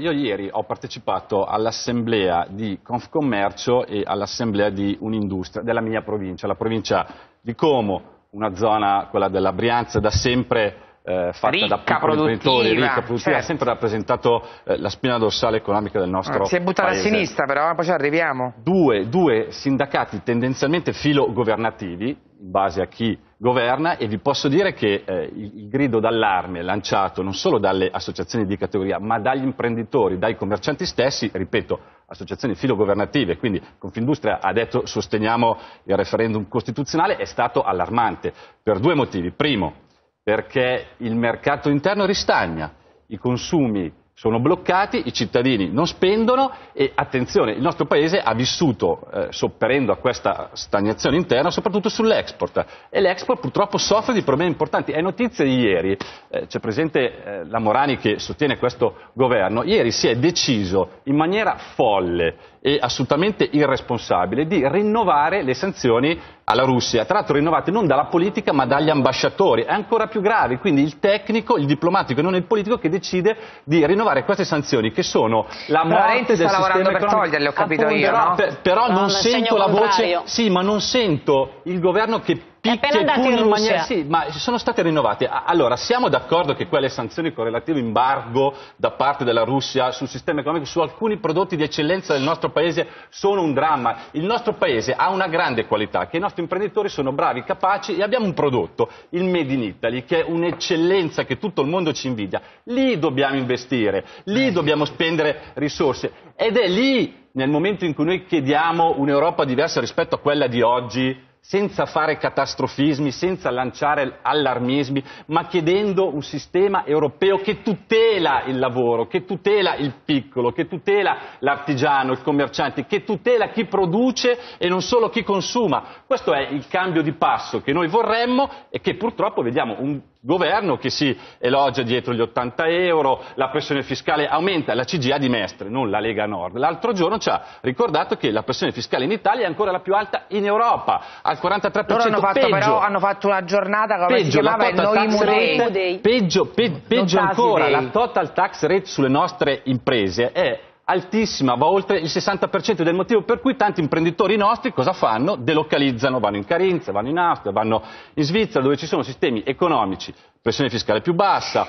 Io ieri ho partecipato all'assemblea di Confcommercio e all'assemblea di un'industria della mia provincia, la provincia di Como, una zona, quella della Brianza, da sempre eh, fatta ricca, da piccoli imprenditori, ricca, produttiva, certo. ha sempre rappresentato eh, la spina dorsale economica del ah, nostro paese. Si è buttata paese. a sinistra però, eh, poi ci arriviamo. Due, due sindacati tendenzialmente filogovernativi, in base a chi governa e vi posso dire che eh, il, il, grido d'allarme lanciato non solo dalle associazioni di categoria ma dagli imprenditori, dai commercianti stessi, ripeto, associazioni filogovernative, quindi Confindustria ha detto sosteniamo il referendum costituzionale, è stato allarmante per due motivi. Primo, perché il mercato interno ristagna, i consumi sono bloccati, i cittadini non spendono e attenzione, il nostro Paese ha vissuto, eh, sopperendo a questa stagnazione interna, soprattutto sull'export e l'export purtroppo soffre di problemi importanti. È notizia di ieri, eh, c'è presente eh, la Morani che sostiene questo governo, ieri si è deciso in maniera folle e assolutamente irresponsabile di rinnovare le sanzioni alla Russia, tra l'altro rinnovate non dalla politica ma dagli ambasciatori, è ancora più grave, quindi il tecnico, il diplomatico e non il politico che decide di rinnovare queste sanzioni che sono la però morte del sistema per toglierle, ho capito Appunto, io, no? per, però no, non sento la voce, sì, ma non sento il governo che picche pugni in, in maniera... Sì, ma sono state rinnovate. Allora, siamo d'accordo che quelle sanzioni relativo embargo da parte della Russia sul sistema economico, su alcuni prodotti di eccellenza del nostro Paese, sono un dramma. Il nostro Paese ha una grande qualità, che i nostri imprenditori sono bravi, capaci e abbiamo un prodotto, il Made in Italy, che è un'eccellenza che tutto il mondo ci invidia. Lì dobbiamo investire, lì dobbiamo spendere risorse ed è lì, nel momento in cui noi chiediamo un'Europa diversa rispetto a quella di oggi, senza fare catastrofismi, senza lanciare allarmismi, ma chiedendo un sistema europeo che tutela il lavoro, che tutela il piccolo, che tutela l'artigiano, il commerciante, che tutela chi produce e non solo chi consuma. Questo è il cambio di passo che noi vorremmo e che purtroppo vediamo un governo che si elogia dietro gli 80 euro, la pressione fiscale aumenta, la CGA di Mestre, non la Lega Nord. L'altro giorno ci ha ricordato che la pressione fiscale in Italia è ancora la più alta in Europa al 43% Loro hanno fatto, peggio. Però hanno fatto una giornata come peggio, si chiamava Noi Mudei. Peggio, pe, peggio ancora, day. la total tax rate sulle nostre imprese è altissima, va oltre il 60% del motivo per cui tanti imprenditori nostri cosa fanno? Delocalizzano, vanno in Carinzia, vanno in Austria, vanno in Svizzera dove ci sono sistemi economici, pressione fiscale più bassa,